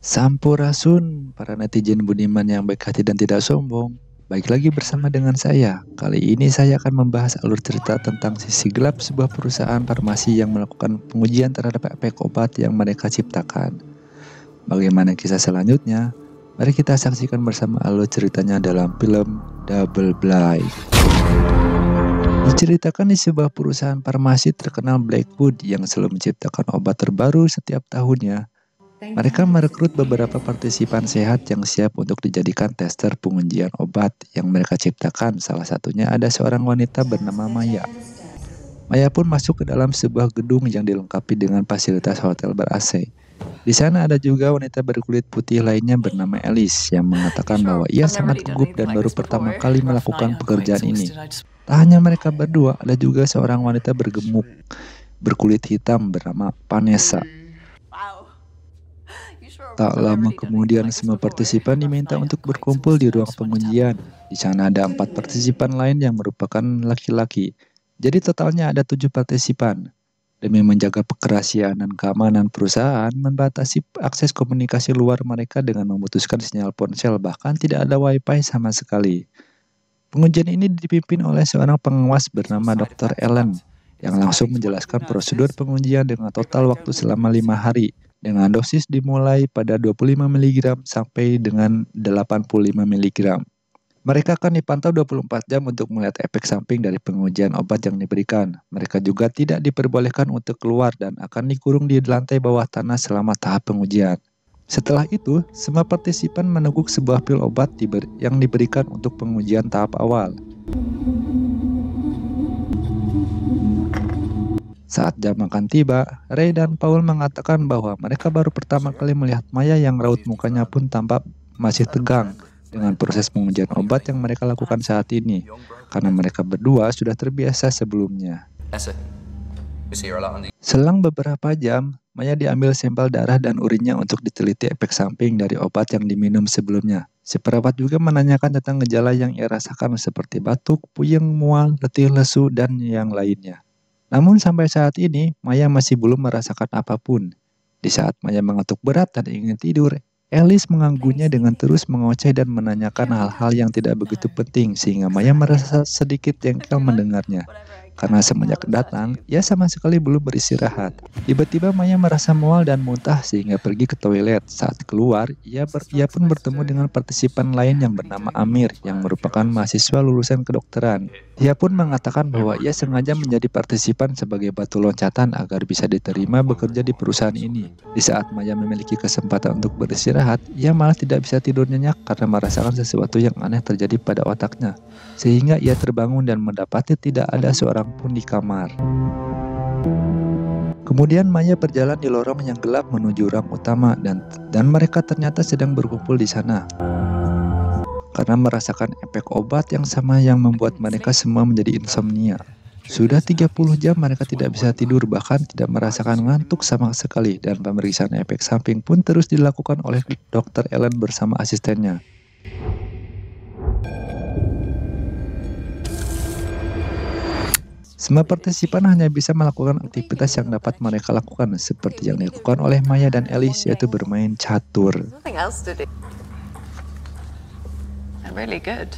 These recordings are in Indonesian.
Sampurasun para netizen budiman yang baik hati dan tidak sombong. Baik lagi bersama dengan saya. Kali ini saya akan membahas alur cerita tentang sisi gelap sebuah perusahaan farmasi yang melakukan pengujian terhadap efek obat yang mereka ciptakan. Bagaimana kisah selanjutnya? Mari kita saksikan bersama alur ceritanya dalam film Double Blind. Diceritakan di sebuah perusahaan farmasi terkenal Blackwood yang selalu menciptakan obat terbaru setiap tahunnya mereka merekrut beberapa partisipan sehat yang siap untuk dijadikan tester pengujian obat yang mereka ciptakan. Salah satunya ada seorang wanita bernama Maya. Maya pun masuk ke dalam sebuah gedung yang dilengkapi dengan fasilitas hotel ber-AC. Di sana ada juga wanita berkulit putih lainnya bernama Alice yang mengatakan bahwa ia sangat gugup dan baru pertama kali melakukan pekerjaan ini. Tak hanya mereka berdua, ada juga seorang wanita bergemuk berkulit hitam bernama Vanessa. Tak lama kemudian semua partisipan diminta untuk berkumpul di ruang pengujian. Di sana ada empat partisipan lain yang merupakan laki-laki. Jadi totalnya ada tujuh partisipan. Demi menjaga kerahasiaan dan keamanan perusahaan, membatasi akses komunikasi luar mereka dengan memutuskan sinyal ponsel, bahkan tidak ada wifi sama sekali. Pengujian ini dipimpin oleh seorang pengawas bernama Dr. Ellen, yang langsung menjelaskan prosedur pengujian dengan total waktu selama lima hari dengan dosis dimulai pada 25 mg sampai dengan 85 mg. Mereka akan dipantau 24 jam untuk melihat efek samping dari pengujian obat yang diberikan. Mereka juga tidak diperbolehkan untuk keluar dan akan dikurung di lantai bawah tanah selama tahap pengujian. Setelah itu, semua partisipan meneguk sebuah pil obat yang diberikan untuk pengujian tahap awal. Saat jam makan tiba, Ray dan Paul mengatakan bahwa mereka baru pertama kali melihat Maya yang raut mukanya pun tampak masih tegang dengan proses pengujian obat yang mereka lakukan saat ini, karena mereka berdua sudah terbiasa sebelumnya. Selang beberapa jam, Maya diambil sampel darah dan urinnya untuk diteliti efek samping dari obat yang diminum sebelumnya. Si perawat juga menanyakan tentang gejala yang ia rasakan seperti batuk, puyeng, mual, letih, lesu, dan yang lainnya. Namun sampai saat ini, Maya masih belum merasakan apapun. Di saat Maya mengetuk berat dan ingin tidur, Alice mengganggunya dengan terus mengoceh dan menanyakan hal-hal yang tidak begitu penting sehingga Maya merasa sedikit jengkel mendengarnya. Karena semenjak datang, ia sama sekali belum beristirahat. Tiba-tiba Maya merasa mual dan muntah sehingga pergi ke toilet. Saat keluar, ia, ber ia pun bertemu dengan partisipan lain yang bernama Amir yang merupakan mahasiswa lulusan kedokteran. Ia pun mengatakan bahwa ia sengaja menjadi partisipan sebagai batu loncatan agar bisa diterima bekerja di perusahaan ini. Di saat Maya memiliki kesempatan untuk beristirahat, ia malah tidak bisa tidur nyenyak karena merasakan sesuatu yang aneh terjadi pada otaknya. Sehingga ia terbangun dan mendapati tidak ada seorang pun di kamar. Kemudian Maya berjalan di lorong yang gelap menuju ruang utama dan dan mereka ternyata sedang berkumpul di sana karena merasakan efek obat yang sama yang membuat mereka semua menjadi insomnia. Sudah 30 jam mereka tidak bisa tidur bahkan tidak merasakan ngantuk sama sekali dan pemeriksaan efek samping pun terus dilakukan oleh dokter Ellen bersama asistennya. Semua partisipan hanya bisa melakukan aktivitas yang dapat mereka lakukan seperti yang dilakukan oleh Maya dan Alice yaitu bermain catur really good.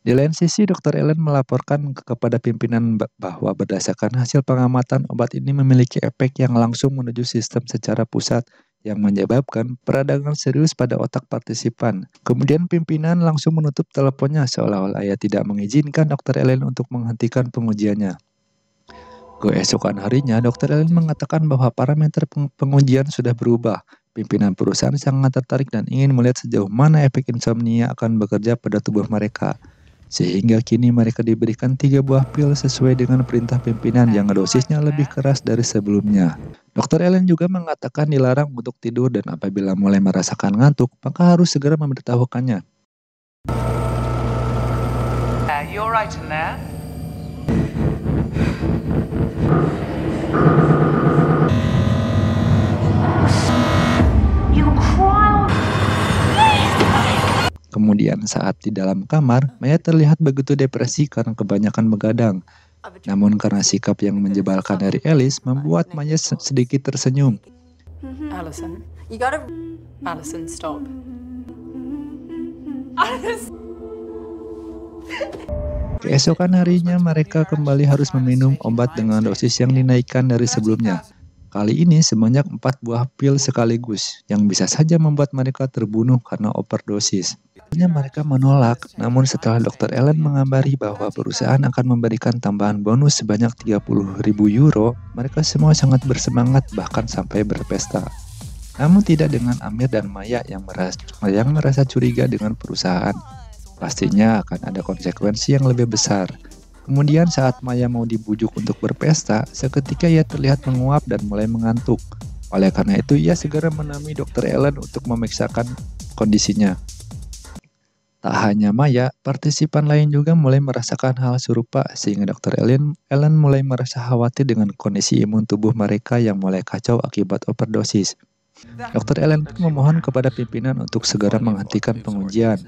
Di lain sisi, Dr. Ellen melaporkan kepada pimpinan bahwa berdasarkan hasil pengamatan, obat ini memiliki efek yang langsung menuju sistem secara pusat yang menyebabkan peradangan serius pada otak partisipan. Kemudian pimpinan langsung menutup teleponnya seolah-olah ia tidak mengizinkan Dr. Ellen untuk menghentikan pengujiannya. Keesokan harinya, Dr. Ellen mengatakan bahwa parameter pengujian sudah berubah. Pimpinan perusahaan sangat tertarik dan ingin melihat sejauh mana efek insomnia akan bekerja pada tubuh mereka. Sehingga kini mereka diberikan tiga buah pil sesuai dengan perintah pimpinan yang dosisnya lebih keras dari sebelumnya. Dr. Ellen juga mengatakan dilarang untuk tidur dan apabila mulai merasakan ngantuk, maka harus segera memberitahukannya. Uh, you're right in there. Kemudian saat di dalam kamar, Maya terlihat begitu depresi karena kebanyakan begadang. Namun karena sikap yang menjebalkan dari Alice membuat Maya sedikit tersenyum. Mm-hmm. Alison, you gotta... Alison, stop. Keesokan harinya mereka kembali harus meminum obat dengan dosis yang dinaikkan dari sebelumnya. Kali ini sebanyak 4 buah pil sekaligus yang bisa saja membuat mereka terbunuh karena overdosis. Akhirnya mereka menolak, namun setelah Dr. Ellen mengambari bahwa perusahaan akan memberikan tambahan bonus sebanyak 30 ribu euro, mereka semua sangat bersemangat bahkan sampai berpesta. Namun tidak dengan Amir dan Maya yang merasa, yang merasa curiga dengan perusahaan. Pastinya akan ada konsekuensi yang lebih besar. Kemudian saat Maya mau dibujuk untuk berpesta, seketika ia terlihat menguap dan mulai mengantuk. Oleh karena itu, ia segera menami Dr. Ellen untuk memeriksakan kondisinya. Tak hanya Maya, partisipan lain juga mulai merasakan hal serupa sehingga Dr. Ellen, Ellen mulai merasa khawatir dengan kondisi imun tubuh mereka yang mulai kacau akibat overdosis. Dr. Ellen memohon kepada pimpinan untuk segera menghentikan pengujian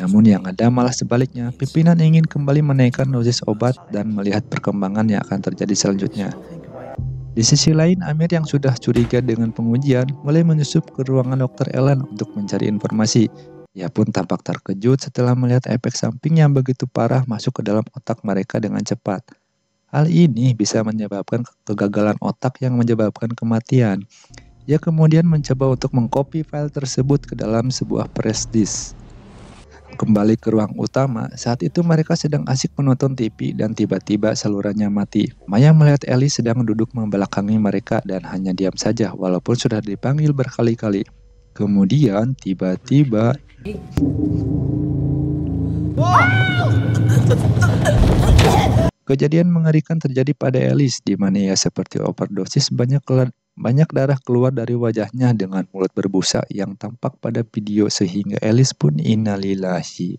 namun yang ada malah sebaliknya, pimpinan ingin kembali menaikkan dosis obat dan melihat perkembangan yang akan terjadi selanjutnya. Di sisi lain, Amir yang sudah curiga dengan pengujian mulai menyusup ke ruangan dokter Ellen untuk mencari informasi. Ia pun tampak terkejut setelah melihat efek samping yang begitu parah masuk ke dalam otak mereka dengan cepat. Hal ini bisa menyebabkan kegagalan otak yang menyebabkan kematian. Ia kemudian mencoba untuk mengcopy file tersebut ke dalam sebuah press disk kembali ke ruang utama, saat itu mereka sedang asik menonton TV dan tiba-tiba salurannya mati. Maya melihat Ellie sedang duduk membelakangi mereka dan hanya diam saja walaupun sudah dipanggil berkali-kali. Kemudian tiba-tiba... Kejadian mengerikan terjadi pada Alice di mana ia seperti overdosis banyak banyak darah keluar dari wajahnya dengan mulut berbusa yang tampak pada video sehingga Alice pun inalilahi.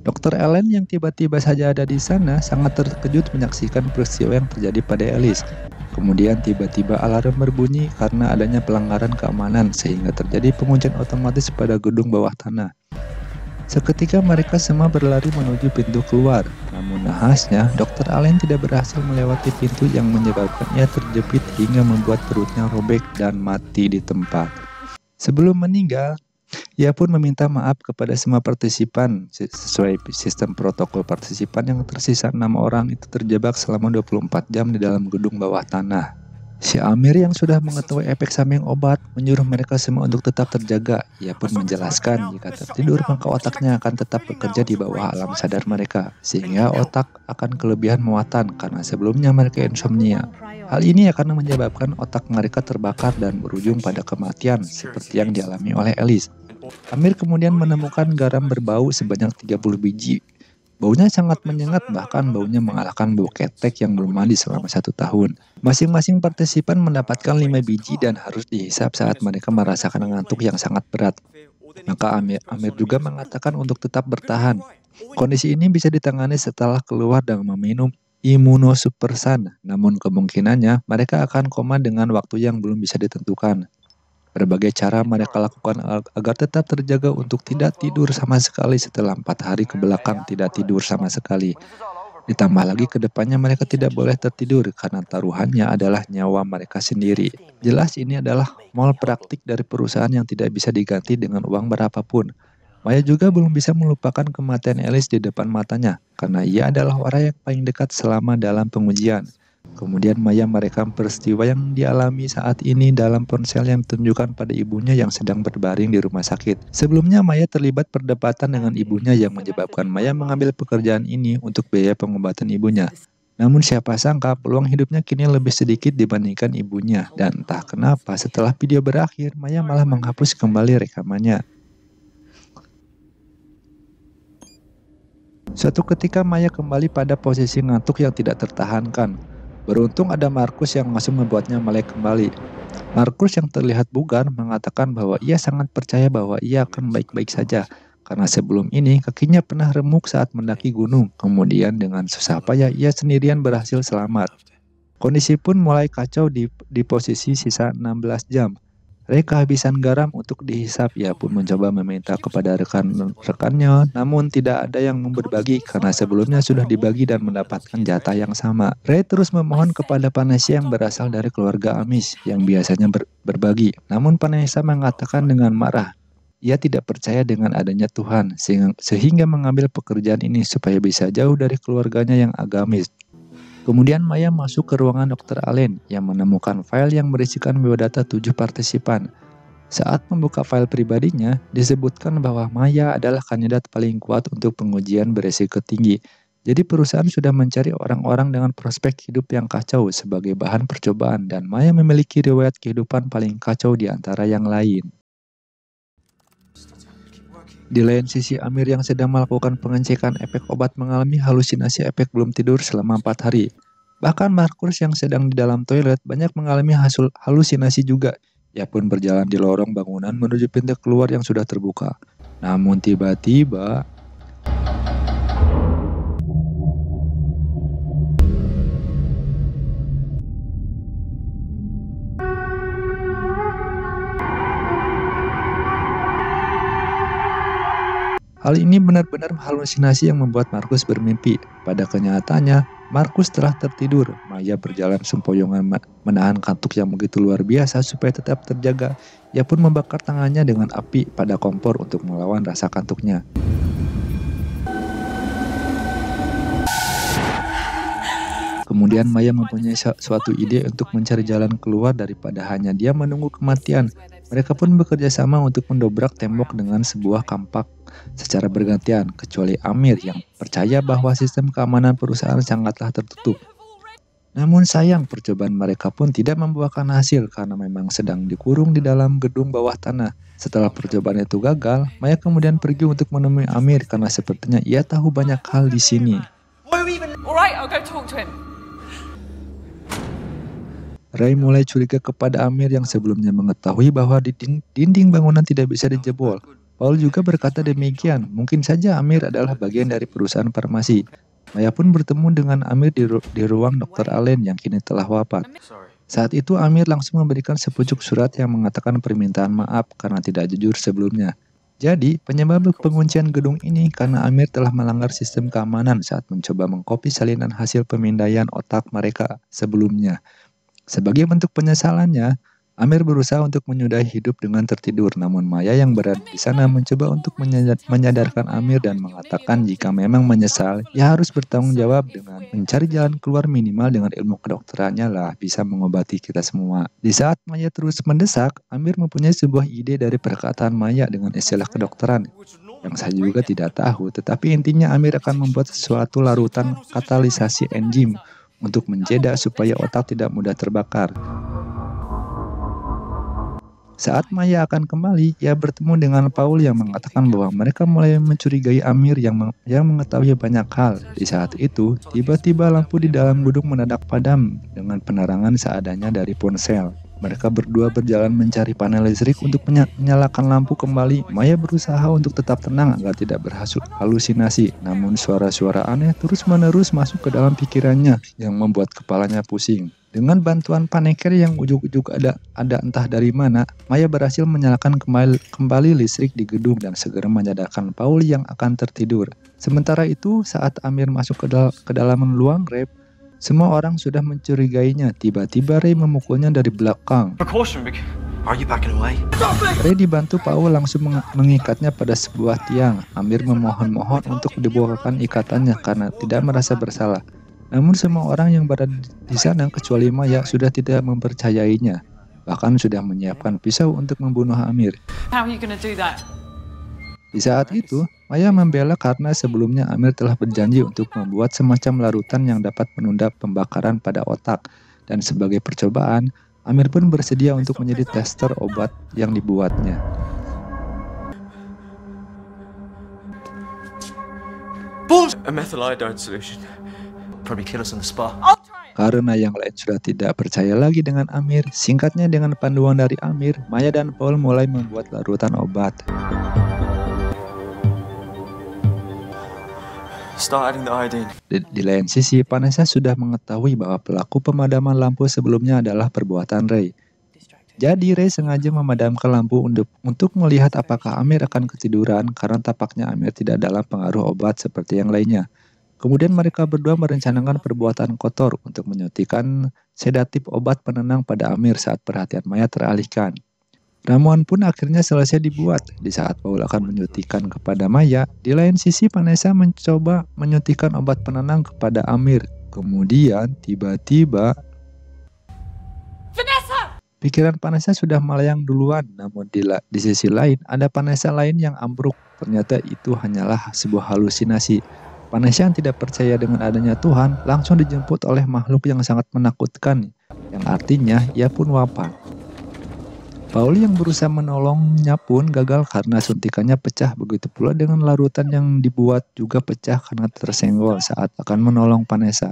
Dokter Ellen yang tiba-tiba saja ada di sana sangat terkejut menyaksikan peristiwa yang terjadi pada Alice. Kemudian tiba-tiba alarm berbunyi karena adanya pelanggaran keamanan sehingga terjadi penguncian otomatis pada gedung bawah tanah. Seketika mereka semua berlari menuju pintu keluar. Namun nahasnya, Dokter Allen tidak berhasil melewati pintu yang menyebabkannya terjepit hingga membuat perutnya robek dan mati di tempat. Sebelum meninggal, ia pun meminta maaf kepada semua partisipan sesuai sistem protokol partisipan yang tersisa enam orang itu terjebak selama 24 jam di dalam gedung bawah tanah. Si Amir yang sudah mengetahui efek samping obat menyuruh mereka semua untuk tetap terjaga. Ia pun menjelaskan jika tertidur maka otaknya akan tetap bekerja di bawah alam sadar mereka, sehingga otak akan kelebihan muatan karena sebelumnya mereka insomnia. Hal ini akan menyebabkan otak mereka terbakar dan berujung pada kematian seperti yang dialami oleh Alice. Amir kemudian menemukan garam berbau sebanyak 30 biji Baunya sangat menyengat bahkan baunya mengalahkan bau ketek yang belum mandi selama satu tahun. Masing-masing partisipan mendapatkan lima biji dan harus dihisap saat mereka merasakan ngantuk yang sangat berat. Maka Amir, Amir juga mengatakan untuk tetap bertahan. Kondisi ini bisa ditangani setelah keluar dan meminum imunosupersan, namun kemungkinannya mereka akan koma dengan waktu yang belum bisa ditentukan. Berbagai cara mereka lakukan agar tetap terjaga untuk tidak tidur sama sekali setelah empat hari ke belakang tidak tidur sama sekali. Ditambah lagi ke depannya mereka tidak boleh tertidur karena taruhannya adalah nyawa mereka sendiri. Jelas ini adalah mal praktik dari perusahaan yang tidak bisa diganti dengan uang berapapun. Maya juga belum bisa melupakan kematian Alice di depan matanya karena ia adalah orang yang paling dekat selama dalam pengujian. Kemudian Maya merekam peristiwa yang dialami saat ini dalam ponsel yang ditunjukkan pada ibunya yang sedang berbaring di rumah sakit. Sebelumnya Maya terlibat perdebatan dengan ibunya yang menyebabkan Maya mengambil pekerjaan ini untuk biaya pengobatan ibunya. Namun siapa sangka peluang hidupnya kini lebih sedikit dibandingkan ibunya dan entah kenapa setelah video berakhir Maya malah menghapus kembali rekamannya. Suatu ketika Maya kembali pada posisi ngantuk yang tidak tertahankan. Beruntung ada Markus yang masih membuatnya melek kembali. Markus yang terlihat bugar mengatakan bahwa ia sangat percaya bahwa ia akan baik-baik saja. Karena sebelum ini kakinya pernah remuk saat mendaki gunung. Kemudian dengan susah payah ia sendirian berhasil selamat. Kondisi pun mulai kacau di, di posisi sisa 16 jam. Reka eh, kehabisan garam untuk dihisap. Ia pun mencoba meminta kepada rekan-rekannya, namun tidak ada yang berbagi karena sebelumnya sudah dibagi dan mendapatkan jatah yang sama. Ray terus memohon kepada Panesia yang berasal dari keluarga Amis yang biasanya ber berbagi. Namun Panesia mengatakan dengan marah, ia tidak percaya dengan adanya Tuhan, sehingga mengambil pekerjaan ini supaya bisa jauh dari keluarganya yang agamis. Kemudian Maya masuk ke ruangan Dr. Allen yang menemukan file yang berisikan biodata tujuh partisipan. Saat membuka file pribadinya, disebutkan bahwa Maya adalah kandidat paling kuat untuk pengujian berisiko tinggi. Jadi perusahaan sudah mencari orang-orang dengan prospek hidup yang kacau sebagai bahan percobaan dan Maya memiliki riwayat kehidupan paling kacau di antara yang lain. Di lain sisi, Amir yang sedang melakukan pengecekan efek obat mengalami halusinasi efek belum tidur selama empat hari. Bahkan Markus yang sedang di dalam toilet banyak mengalami hasil halusinasi juga. Ia pun berjalan di lorong bangunan menuju pintu keluar yang sudah terbuka. Namun tiba-tiba... Hal ini benar-benar halusinasi yang membuat Markus bermimpi. Pada kenyataannya, Markus telah tertidur. Maya berjalan sempoyongan menahan kantuk yang begitu luar biasa supaya tetap terjaga. Ia pun membakar tangannya dengan api pada kompor untuk melawan rasa kantuknya. Kemudian Maya mempunyai suatu ide untuk mencari jalan keluar daripada hanya dia menunggu kematian. Mereka pun bekerja sama untuk mendobrak tembok dengan sebuah kampak secara bergantian, kecuali Amir yang percaya bahwa sistem keamanan perusahaan sangatlah tertutup. Namun sayang percobaan mereka pun tidak membuahkan hasil karena memang sedang dikurung di dalam gedung bawah tanah. Setelah percobaan itu gagal, Maya kemudian pergi untuk menemui Amir karena sepertinya ia tahu banyak hal di sini. Ray mulai curiga kepada Amir yang sebelumnya mengetahui bahwa dinding, dinding bangunan tidak bisa dijebol. Paul juga berkata demikian, mungkin saja Amir adalah bagian dari perusahaan farmasi. Maya pun bertemu dengan Amir di, ru di ruang dokter Allen yang kini telah wafat. Saat itu Amir langsung memberikan sepucuk surat yang mengatakan permintaan maaf karena tidak jujur sebelumnya. Jadi, penyebab penguncian gedung ini karena Amir telah melanggar sistem keamanan saat mencoba mengkopi salinan hasil pemindaian otak mereka sebelumnya. Sebagai bentuk penyesalannya, Amir berusaha untuk menyudahi hidup dengan tertidur, namun Maya yang berada di sana mencoba untuk menyadarkan Amir dan mengatakan jika memang menyesal, ia harus bertanggung jawab dengan mencari jalan keluar minimal dengan ilmu kedokterannya lah bisa mengobati kita semua. Di saat Maya terus mendesak, Amir mempunyai sebuah ide dari perkataan Maya dengan istilah kedokteran yang saya juga tidak tahu, tetapi intinya Amir akan membuat sesuatu larutan katalisasi enzim untuk menjeda supaya otak tidak mudah terbakar. Saat Maya akan kembali, ia bertemu dengan Paul yang mengatakan bahwa mereka mulai mencurigai Amir yang, meng yang mengetahui banyak hal. Di saat itu, tiba-tiba lampu di dalam gedung mendadak padam dengan penerangan seadanya dari ponsel. Mereka berdua berjalan mencari panel listrik untuk menyalakan lampu kembali. Maya berusaha untuk tetap tenang agar tidak halusinasi, Namun suara-suara aneh terus-menerus masuk ke dalam pikirannya yang membuat kepalanya pusing. Dengan bantuan paneker yang ujuk-ujuk ada ada entah dari mana, Maya berhasil menyalakan kembali, listrik di gedung dan segera menyadarkan Paul yang akan tertidur. Sementara itu, saat Amir masuk ke, dal kedalaman luang rep, semua orang sudah mencurigainya. Tiba-tiba Ray memukulnya dari belakang. Ray dibantu Paul langsung meng mengikatnya pada sebuah tiang. Amir memohon-mohon untuk dibukakan ikatannya karena tidak merasa bersalah. Namun semua orang yang berada di sana kecuali Maya sudah tidak mempercayainya. Bahkan sudah menyiapkan pisau untuk membunuh Amir. Di saat itu, Maya membela karena sebelumnya Amir telah berjanji untuk membuat semacam larutan yang dapat menunda pembakaran pada otak. Dan sebagai percobaan, Amir pun bersedia untuk menjadi tester obat yang dibuatnya. Karena yang lain sudah tidak percaya lagi dengan Amir, singkatnya dengan panduan dari Amir, Maya dan Paul mulai membuat larutan obat. adding the iodine. Di, di lain sisi, Vanessa sudah mengetahui bahwa pelaku pemadaman lampu sebelumnya adalah perbuatan Ray. Jadi Ray sengaja memadamkan lampu untuk, untuk melihat apakah Amir akan ketiduran karena tapaknya Amir tidak dalam pengaruh obat seperti yang lainnya. Kemudian mereka berdua merencanakan perbuatan kotor untuk menyuntikkan sedatif obat penenang pada Amir saat perhatian Maya teralihkan. Ramuan pun akhirnya selesai dibuat. Di saat Paul akan menyuntikkan kepada Maya, di lain sisi Vanessa mencoba menyuntikkan obat penenang kepada Amir. Kemudian tiba-tiba Vanessa! Pikiran Vanessa sudah melayang duluan, namun di, la di sisi lain ada Vanessa lain yang ambruk. Ternyata itu hanyalah sebuah halusinasi. Vanessa yang tidak percaya dengan adanya Tuhan langsung dijemput oleh makhluk yang sangat menakutkan, yang artinya ia pun wafat. Pauli yang berusaha menolongnya pun gagal karena suntikannya pecah. Begitu pula dengan larutan yang dibuat juga pecah karena tersenggol saat akan menolong Vanessa.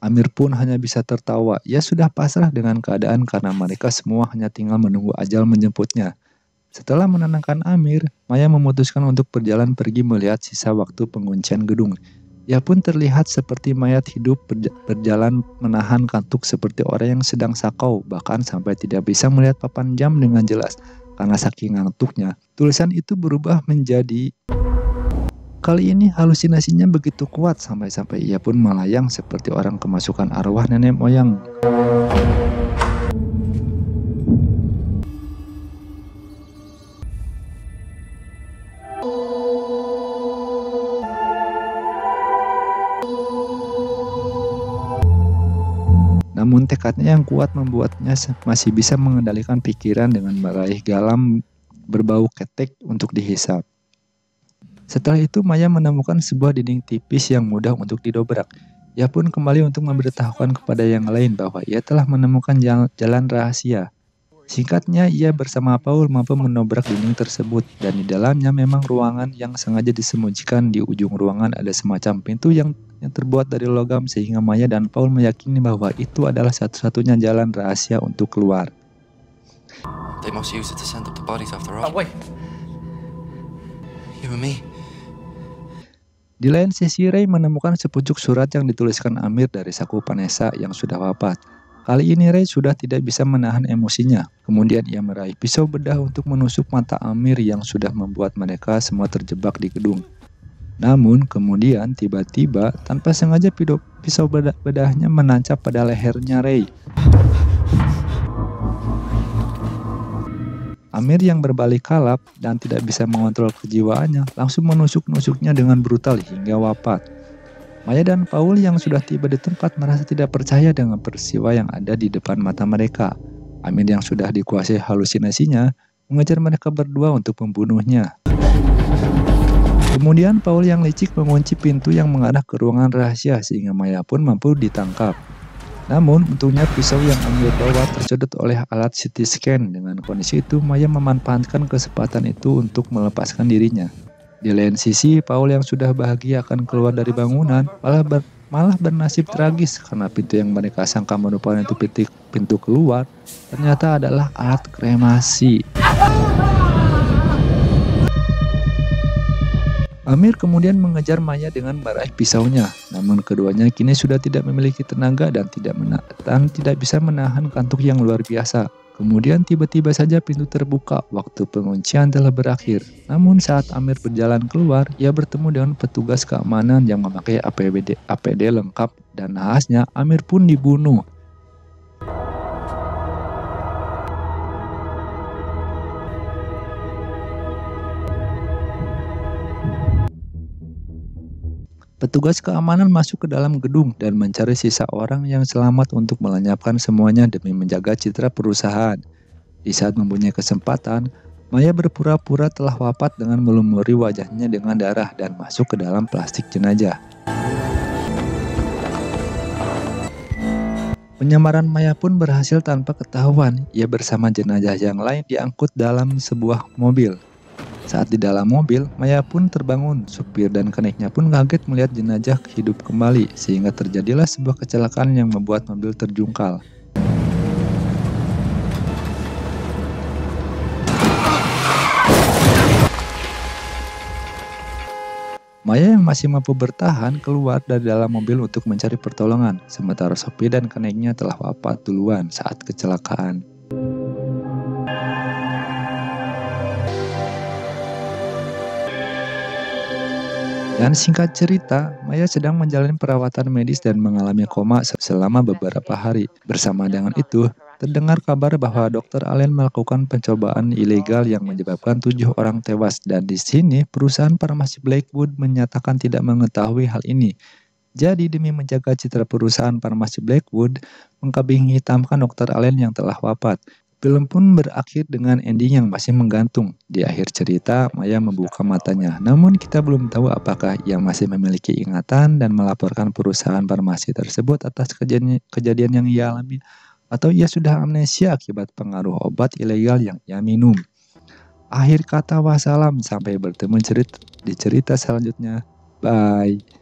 Amir pun hanya bisa tertawa. Ia sudah pasrah dengan keadaan karena mereka semua hanya tinggal menunggu ajal menjemputnya. Setelah menenangkan Amir, Maya memutuskan untuk berjalan pergi melihat sisa waktu penguncian gedung. Ia pun terlihat seperti mayat hidup berjalan menahan kantuk seperti orang yang sedang sakau, bahkan sampai tidak bisa melihat papan jam dengan jelas karena saking ngantuknya. Tulisan itu berubah menjadi Kali ini halusinasinya begitu kuat sampai-sampai ia pun melayang seperti orang kemasukan arwah nenek moyang. Tekadnya yang kuat membuatnya masih bisa mengendalikan pikiran dengan meraih galam berbau ketek untuk dihisap. Setelah itu Maya menemukan sebuah dinding tipis yang mudah untuk didobrak. Ia pun kembali untuk memberitahukan kepada yang lain bahwa ia telah menemukan jalan, jalan rahasia. Singkatnya, ia bersama Paul mampu menobrak dinding tersebut, dan di dalamnya memang ruangan yang sengaja disembunyikan. Di ujung ruangan ada semacam pintu yang, yang terbuat dari logam, sehingga Maya dan Paul meyakini bahwa itu adalah satu-satunya jalan rahasia untuk keluar. They Di lain sisi, Ray menemukan sepucuk surat yang dituliskan Amir dari saku Vanessa yang sudah wafat. Kali ini Ray sudah tidak bisa menahan emosinya. Kemudian ia meraih pisau bedah untuk menusuk mata Amir yang sudah membuat mereka semua terjebak di gedung. Namun kemudian tiba-tiba tanpa sengaja pisau bedah bedahnya menancap pada lehernya Ray. Amir yang berbalik kalap dan tidak bisa mengontrol kejiwaannya langsung menusuk-nusuknya dengan brutal hingga wafat. Maya dan Paul yang sudah tiba di tempat merasa tidak percaya dengan peristiwa yang ada di depan mata mereka. Amin yang sudah dikuasai halusinasinya mengejar mereka berdua untuk membunuhnya. Kemudian Paul yang licik mengunci pintu yang mengarah ke ruangan rahasia sehingga Maya pun mampu ditangkap. Namun, untungnya pisau yang Amir bawa tersedot oleh alat CT scan. Dengan kondisi itu, Maya memanfaatkan kesempatan itu untuk melepaskan dirinya. Di lain sisi, Paul yang sudah bahagia akan keluar dari bangunan malah ber, malah bernasib tragis karena pintu yang mereka sangka merupakan itu pintu, pintu keluar ternyata adalah alat kremasi. Amir kemudian mengejar Maya dengan meraih pisaunya, namun keduanya kini sudah tidak memiliki tenaga dan tidak mena dan tidak bisa menahan kantuk yang luar biasa. Kemudian tiba-tiba saja pintu terbuka, waktu penguncian telah berakhir. Namun saat Amir berjalan keluar, ia bertemu dengan petugas keamanan yang memakai apd APD lengkap dan nahasnya Amir pun dibunuh. Petugas keamanan masuk ke dalam gedung dan mencari sisa orang yang selamat untuk melenyapkan semuanya demi menjaga citra perusahaan. Di saat mempunyai kesempatan, Maya berpura-pura telah wafat dengan melumuri wajahnya dengan darah dan masuk ke dalam plastik jenazah. Penyamaran Maya pun berhasil tanpa ketahuan. Ia bersama jenazah yang lain diangkut dalam sebuah mobil. Saat di dalam mobil, Maya pun terbangun. Supir dan keneknya pun kaget melihat jenazah hidup kembali, sehingga terjadilah sebuah kecelakaan yang membuat mobil terjungkal. Maya yang masih mampu bertahan keluar dari dalam mobil untuk mencari pertolongan, sementara sopir dan keneknya telah wafat duluan saat kecelakaan. Dan singkat cerita, Maya sedang menjalani perawatan medis dan mengalami koma selama beberapa hari. Bersama dengan itu, terdengar kabar bahwa Dr. Allen melakukan pencobaan ilegal yang menyebabkan tujuh orang tewas dan di sini perusahaan farmasi Blackwood menyatakan tidak mengetahui hal ini. Jadi demi menjaga citra perusahaan farmasi Blackwood, mengkabing hitamkan Dr. Allen yang telah wafat. Film pun berakhir dengan ending yang masih menggantung. Di akhir cerita, Maya membuka matanya. Namun kita belum tahu apakah ia masih memiliki ingatan dan melaporkan perusahaan farmasi tersebut atas kejadian, kejadian yang ia alami atau ia sudah amnesia akibat pengaruh obat ilegal yang ia minum. Akhir kata wassalam sampai bertemu cerita, di cerita selanjutnya. Bye.